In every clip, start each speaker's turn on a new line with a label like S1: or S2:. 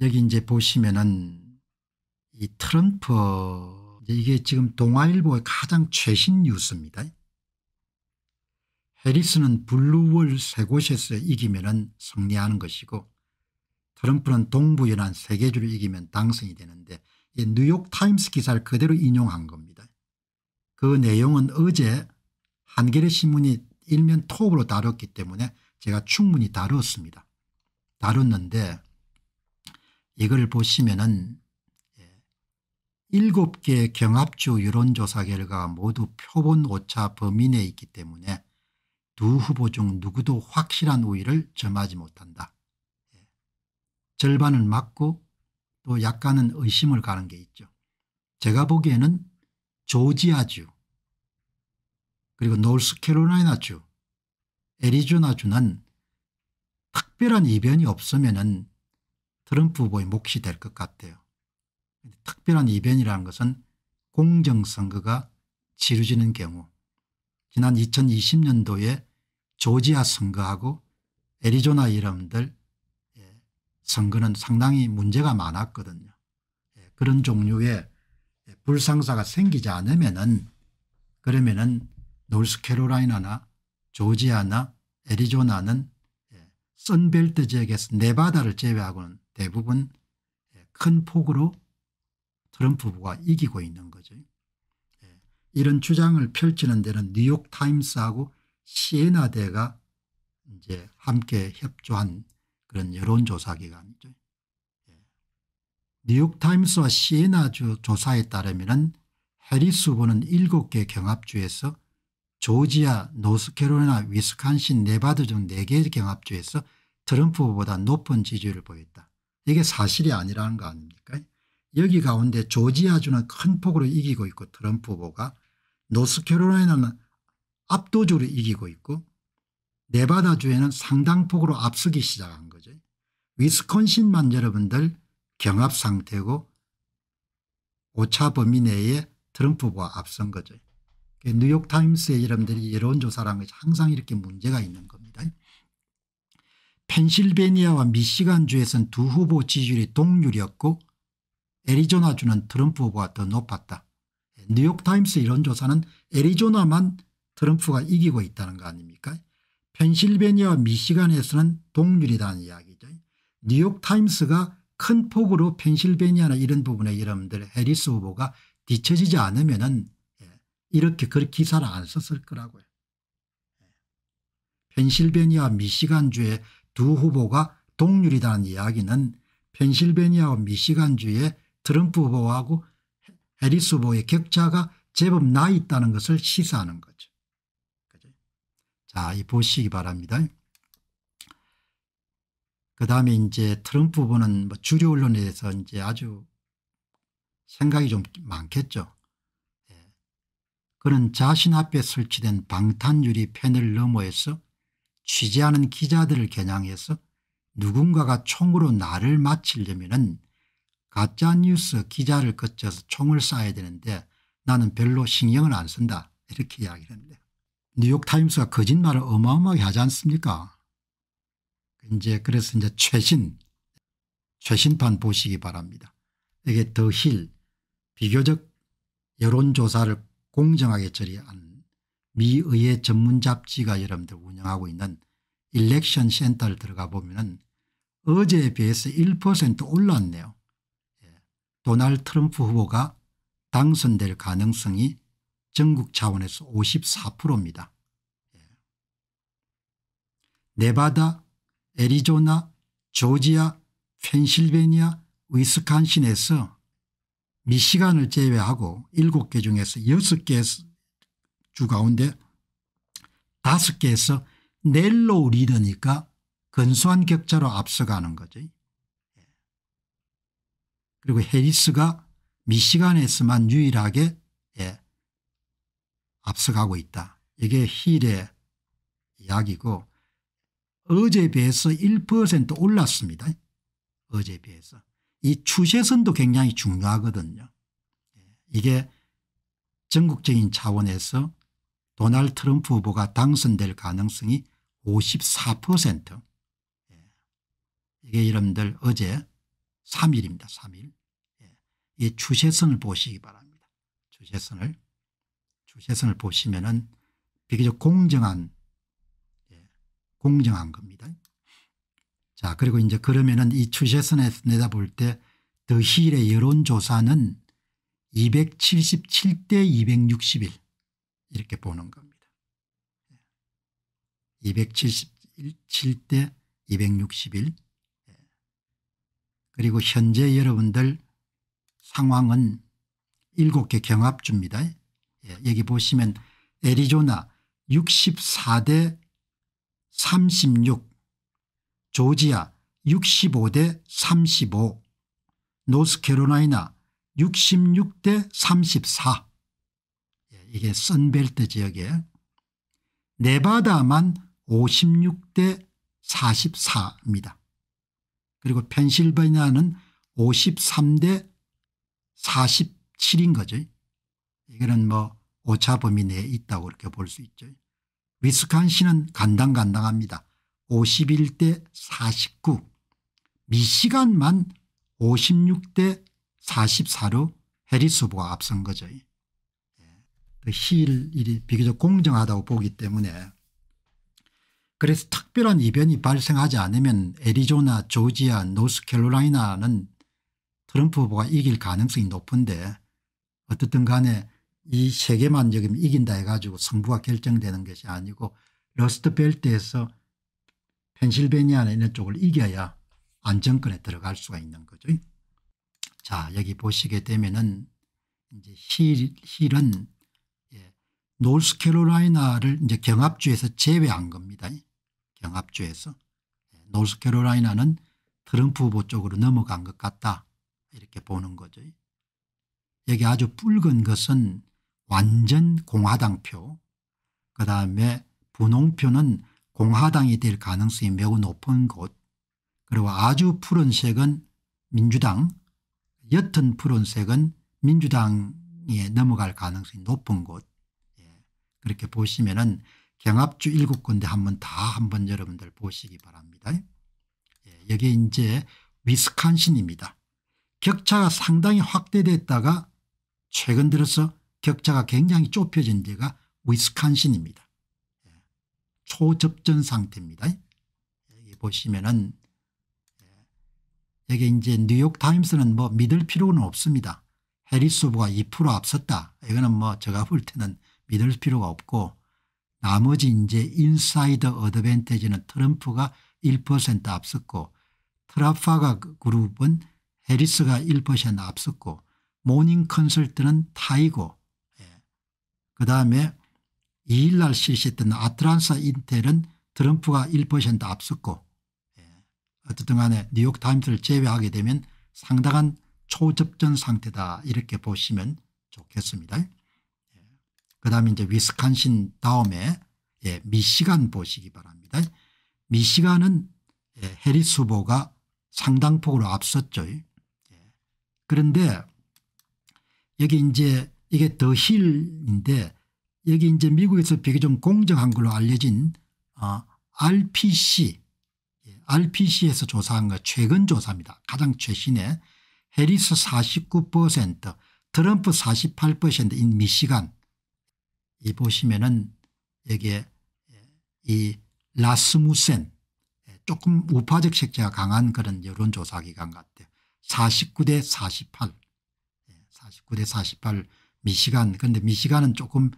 S1: 여기 이제 보시면은 이 트럼프 이게 지금 동아일보의 가장 최신 뉴스입니다. 해리스는 블루월 세 곳에서 이기면 승리하는 것이고 트럼프는 동부연안 세 개주를 이기면 당선이 되는데 뉴욕타임스 기사를 그대로 인용한 겁니다. 그 내용은 어제 한겨레 신문이 일면 톱으로 다뤘기 때문에 제가 충분히 다뤘습니다. 다뤘는데 이걸 보시면은 예, 일곱 개 경합주 여론조사 결과 모두 표본 오차 범위 내에 있기 때문에 두 후보 중 누구도 확실한 우위를 점하지 못한다. 예, 절반은 맞고 또 약간은 의심을 가는 게 있죠. 제가 보기에는 조지아주 그리고 노스캐롤라이나주 애리조나주는 특별한 이변이 없으면 은 트럼프 후보의 몫이 될 것 같아요. 특별한 이변이라는 것은 공정선거가 치루지는 경우 지난 2020년도에 조지아 선거하고 애리조나 이름들 예, 선거는 상당히 문제가 많았거든요. 예, 그런 종류의 예, 불상사가 생기지 않으면은 그러면은 노스캐롤라이나나 조지아나 애리조나는 선벨트 지역에서 네바다를 제외하고는 대부분 큰 폭으로 트럼프가 이기고 있는 거죠. 예, 이런 주장을 펼치는 데는 뉴욕타임스하고 시에나대가 이제 함께 협조한 그런 여론조사기관이죠. 예, 뉴욕타임스와 시에나 조사에 따르면 해리스 후보는 7개 경합주에서 조지아, 노스캐롤리나, 위스콘신, 네바드 등 4개 경합주에서 트럼프 후보보다 높은 지지율을 보였다. 이게 사실이 아니라는 거 아닙니까 여기 가운데 조지아주는 큰 폭으로 이기고 있고 트럼프 후보가 노스캐롤라이나는 압도적으로 이기고 있고 네바다주에는 상당폭으로 앞서기 시작한 거죠. 위스콘신만 여러분들 경합 상태고 오차 범위 내에 트럼프 후보가 앞선 거죠. 뉴욕타임스의 여러분들이 여론조사라는 것이 항상 이렇게 문제가 있는 거죠. 펜실베니아와 미시간주에선 두 후보 지지율이 동률이었고 애리조나주는 트럼프 후보가 더 높았다. 뉴욕타임스 이론조사는 애리조나만 트럼프가 이기고 있다는 거 아닙니까 펜실베니아와 미시간에서는 동률이라는 이야기죠. 뉴욕타임스가 큰 폭으로 펜실베니아나 이런 부분에 여러분들 해리스 후보가 뒤처지지 않으면 은 예, 이렇게 그 기사를 안 썼을 거라고요. 예. 펜실베니아 미시간주에 두 후보가 동률이라는 이야기는 펜실베니아와 미시간주의 트럼프 후보하고 해리스 후보의 격차가 제법 나 있다는 것을 시사하는 거죠. 그죠? 자, 이 보시기 바랍니다. 그 다음에 이제 트럼프 후보는 뭐 주류 언론에 대해서 이제 아주 생각이 좀 많겠죠. 예. 그는 자신 앞에 설치된 방탄유리 펜을 넘어에서 취재하는 기자들을 겨냥해서 누군가가 총으로 나를 맞히려면 은 가짜뉴스 기자를 거쳐서 총을 쏴야 되는데 나는 별로 신경을 안 쓴다 이렇게 이야기를 합니다. 뉴욕타임스가 거짓말을 어마어마하게 하지 않습니까 이제 그래서 이제 최신 최신판 보시기 바랍니다. 이게 더 힐 비교적 여론조사를 공정하게 처리한 미의회 전문 잡지가 여러분들 운영하고 있는 일렉션 센터를 들어가 보면은 어제에 비해서 1% 올랐네요. 예. 도널드 트럼프 후보가 당선될 가능성이 전국 차원에서 54%입니다. 예. 네바다, 애리조나, 조지아, 펜실베니아, 위스칸신에서 미시간을 제외하고 7개 중에서 6개 주 가운데 다섯 개에서 넬로 리더니까 근소한 격차로 앞서가는 거죠. 예. 그리고 해리스가 미시간에서만 유일하게 예, 앞서가고 있다. 이게 힐의 이야기고 어제 비해서 1% 올랐습니다. 어제 비해서. 이 추세선도 굉장히 중요하거든요. 예. 이게 전국적인 차원에서 도널드 트럼프 후보가 당선될 가능성이 54% 예. 이게 여러분들 어제 3일입니다. 3일. 예. 이 추세선을 보시기 바랍니다. 추세선을 추세선을 보시면 은 비교적 공정한 예, 공정한 겁니다. 자 그리고 이제 그러면은 이 추세선에 내다볼 때더 힐의 여론조사는 277대 261 이렇게 보는 겁니다. 277대 예. 261 예. 그리고 현재 여러분들 상황은 7개 경합주입니다. 예. 여기 보시면 애리조나 64대 36 조지아 65대 35 노스캐롤라이나 66대 34 이게 선벨트 지역에 네바다만 56대 44입니다. 그리고 펜실베니아는 53대 47인 거죠. 이거는 뭐 오차 범위 내에 있다고 이렇게 볼 수 있죠. 위스칸시는 간당간당합니다. 51대 49 미시간만 56대 44로 해리스보가 앞선 거죠. 그 시일이 비교적 공정하다고 보기 때문에 그래서 특별한 이변이 발생하지 않으면 애리조나 조지아 노스캐롤라이나는 트럼프 후보가 이길 가능성이 높은데 어떻든 간에 이 세 개만 지금 이긴다 해가지고 승부가 결정되는 것이 아니고 러스트 벨트에서 펜실베니아나 이런 쪽을 이겨야 안정권에 들어갈 수가 있는 거죠. 자 여기 보시게 되면은 이제 힐, 힐은 노스캐롤라이나를 이제 경합주에서 제외한 겁니다. 경합주에서. 네, 노스캐롤라이나는 트럼프 후보 쪽으로 넘어간 것 같다 이렇게 보는 거죠. 여기 아주 붉은 것은 완전 공화당표 그다음에 분홍표는 공화당이 될 가능성이 매우 높은 곳 그리고 아주 푸른색은 민주당 옅은 푸른색은 민주당에 넘어갈 가능성이 높은 곳 그렇게 보시면은 경합주 일곱 군데 한번 다 한번 여러분들 보시기 바랍니다. 예, 여기 이제 위스칸신입니다 격차가 상당히 확대됐다가 최근 들어서 격차가 굉장히 좁혀진 데가 위스칸신입니다 예, 초접전 상태입니다. 여기 보시면은 예, 여기 이제 뉴욕타임스는 뭐 믿을 필요는 없습니다. 해리스 후보가 2% 앞섰다. 이거는 뭐 제가 볼 때는 믿을 필요가 없고 나머지 이제 인사이더 어드밴테지는 트럼프가 1% 앞섰고 트라파가 그룹은 해리스가 1% 앞섰고 모닝 컨설트는 타이고 예. 그다음에 2일 날 실시했던 아트란사 인텔은 트럼프가 1% 앞섰고 예. 어쨌든 간에 뉴욕타임스를 제외하게 되면 상당한 초접전 상태다 이렇게 보시면 좋겠습니다. 그 다음에 이제 위스콘신 다음에 예, 미시간 보시기 바랍니다. 미시간은 예, 해리스 보가 상당폭으로 앞섰죠. 예. 그런데 여기 이제 이게 더 힐인데 여기 이제 미국에서 비교 좀 공정한 걸로 알려진 어, RPC, RPC에서 예, 조사한 거 최근 조사입니다. 가장 최신의 해리스 49% 트럼프 48%인 미시간 이 보시면은 여기에 이 라스무센 조금 우파적 색채가 강한 그런 여론조사기관 같아요. 49대 48 49대 48 미시간 그런데 미시간은 조금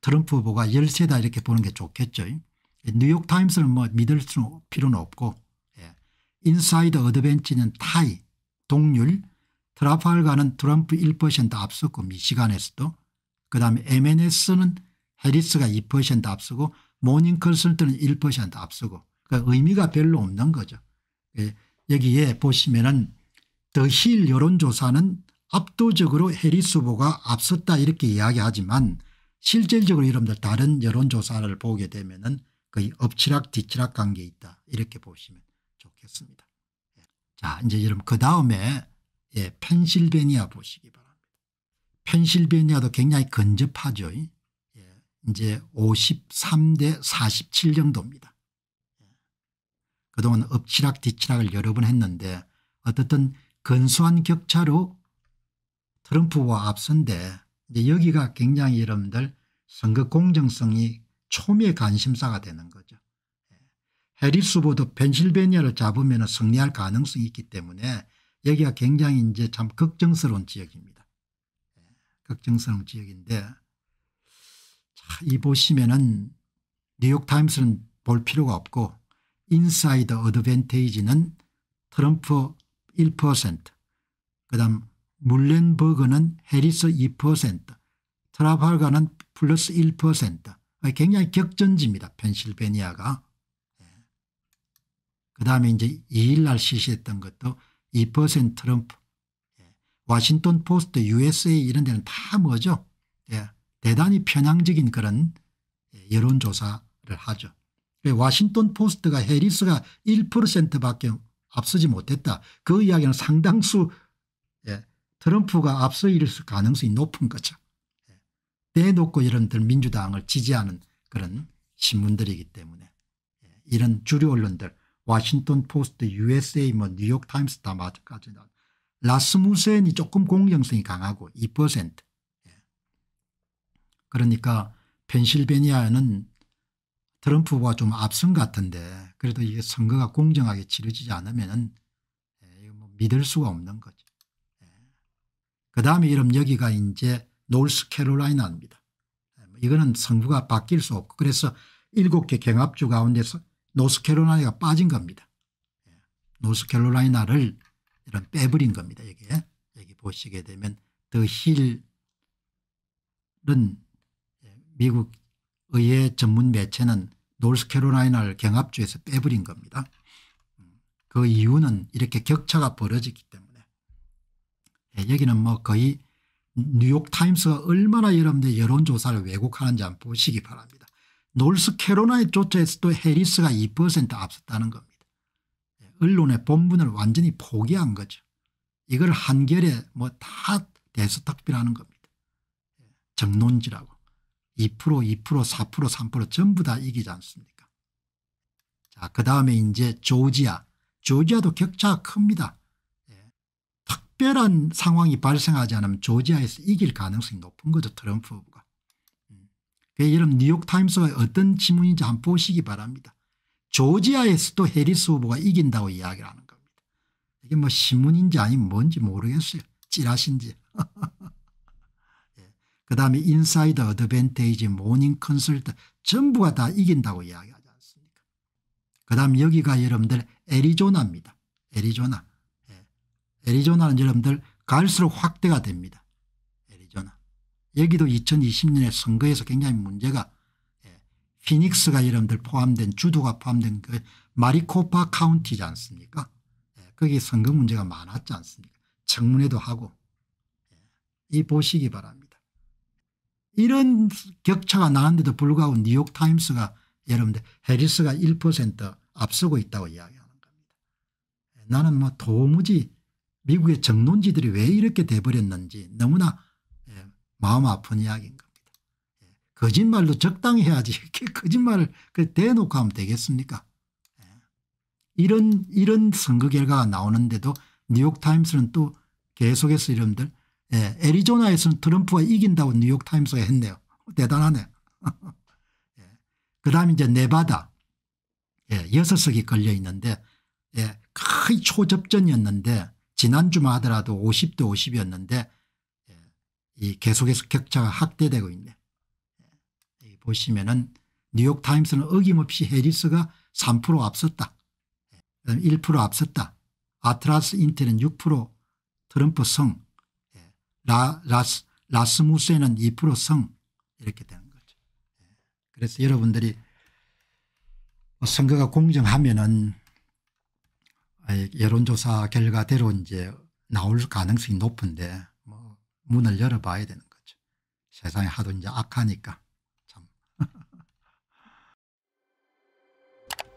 S1: 트럼프 후보가 열세다 이렇게 보는 게 좋겠죠. 뉴욕타임스는 뭐 믿을 수는 필요는 없고 예. 인사이드 어드벤치는 타이 동률 트라팔가는 트럼프 1% 앞섰고 미시간에서도 그다음에 MNS는 해리스가 2% 앞서고 모닝 컨설트는 1% 앞서고 그러니까 의미가 별로 없는 거죠. 예, 여기에 보시면은 더힐 여론조사는 압도적으로 해리스 후보가 앞섰다 이렇게 이야기하지만 실질적으로 여러분들 다른 여론조사를 보게 되면 은 거의 엎치락 뒤치락 관계 있다 이렇게 보시면 좋겠습니다. 예, 자 이제 여러분 그 다음에 예, 펜실베니아 보시기 바랍니다. 펜실베니아도 굉장히 근접하죠. 예. 이제 53대 47 정도입니다. 예. 그동안 엎치락 뒤치락을 여러 번 했는데 어떻든 근소한 격차로 트럼프와 앞선데 이제 여기가 굉장히 여러분들 선거 공정성이 초미의 관심사가 되는 거죠. 예. 해리스 보도 펜실베니아를 잡으면 승리할 가능성이 있기 때문에 여기가 굉장히 이제 참 걱정스러운 지역입니다. 걱정스러운 지역인데 자, 이 보시면은 뉴욕타임스는 볼 필요가 없고 인사이드 어드밴테이지는 트럼프 1%그 다음 물렌버그는 해리스 2% 트라팔가는 플러스 1% 아, 굉장히 격전지입니다. 펜실베니아가. 예. 그 다음에 이제 2일 날 실시했던 것도 2% 트럼프 워싱턴 포스트 usa 이런 데는 다 뭐죠 예, 대단히 편향적인 그런 예, 여론조사를 하죠. 와싱턴 포스트가 해리스가 1%밖에 앞서지 못했다. 그 이야기는 상당수 예, 트럼프가 앞서 일 가능성이 높은 거죠. 예, 대놓고 여러분들 민주당을 지지하는 그런 신문들이기 때문에 예, 이런 주류 언론들 와싱턴 포스트 usa 뭐 뉴욕타임스 다 마찬가지다. 라스무센이 조금 공정성이 강하고 2% 예. 그러니까 펜실베니아는 트럼프가 좀 앞선 것 같은데 그래도 이게 선거가 공정하게 치러지지 않으면 예, 뭐 믿을 수가 없는 거죠. 예. 그 다음에 이름 여기가 이제 노스캐롤라이나입니다. 뭐 이거는 선거가 바뀔 수 없고 그래서 7개 경합주 가운데서 노스캐롤라이나가 빠진 겁니다. 노스캐롤라이나를 이런 빼버린 겁니다. 여기에 여기 보시게 되면 더 힐은 예, 미국 의회 전문 매체는 노스캐롤라이나를 경합주에서 빼버린 겁니다. 음, 그 이유는 이렇게 격차가 벌어지기 때문에 예, 여기는 뭐 거의 뉴욕타임스가 얼마나 여러분들 여론조사를 왜곡하는지 한번 보시기 바랍니다. 노스캐롤라이조차에서도 해리스가 2% 앞섰다는 겁니다. 언론의 본분을 완전히 포기한 거죠. 이걸 한결에 뭐 다 대수탁비라는 겁니다. 정론지라고 2% 2% 4% 3% 전부 다 이기지 않습니까 자 그다음에 이제 조지아 조지아도 격차가 큽니다. 예. 특별한 상황이 발생하지 않으면 조지아에서 이길 가능성이 높은 거죠 트럼프 후보가. 음. 이런 뉴욕타임스가 어떤 지문인지 한번 보시기 바랍니다. 조지아에서도 해리스 후보가 이긴다고 이야기를 하는 겁니다. 이게 뭐 신문인지 아니면 뭔지 모르겠어요. 찌라신지. 예. 그 다음에 인사이드 어드밴테이지 모닝 컨설트 전부가 다 이긴다고 이야기하지 않습니까 그 다음 여기가 여러분들 애리조나입니다. 애리조나. 예. 애리조나는 여러분들 갈수록 확대가 됩니다. 애리조나. 여기도 2020년에 선거에서 굉장히 문제가 피닉스가 여러분들 포함된 주도가 포함된 그 마리코파 카운티지 않습니까 예, 거기 선거 문제가 많았지 않습니까 청문회도 하고 예, 이 보시기 바랍니다. 이런 격차가 나는데도 불구하고 뉴욕타임스가 여러분들 해리스가 1% 앞서고 있다고 이야기하는 겁니다. 예, 나는 뭐 도무지 미국의 정론지들이 왜 이렇게 돼버렸는지 너무나 마음 아픈 이야기인 것 거짓말로 적당히 해야지 이렇게 거짓말을 대놓고 하면 되겠습니까 예. 이런 이런 선거 결과가 나오는데도 뉴욕타임스는 또 계속해서 여러들 예, 애리조나에서는 트럼프가 이긴다고 뉴욕타임스가 했네요. 대단하네 예, 그다음 이제 네바다 예, 6석이 걸려 있는데 예, 거의 초접전이었는데 지난주만 하더라도 50대 50이었는데 예, 이 계속해서 격차가 확대되고 있네 보시면은 뉴욕타임스는 어김없이 해리스가 3% 앞섰다. 1% 앞섰다. 아트라스 인텔은 6% 트럼프 성, 예, 라, 라스, 라스무스에는 2%성 이렇게 되는 거죠. 예, 그래서 여러분들이 뭐 선거가 공정하면은 여론조사 결과대로 이제 나올 가능성이 높은데 뭐 문을 열어봐야 되는 거죠. 세상이 하도 이제 악하니까.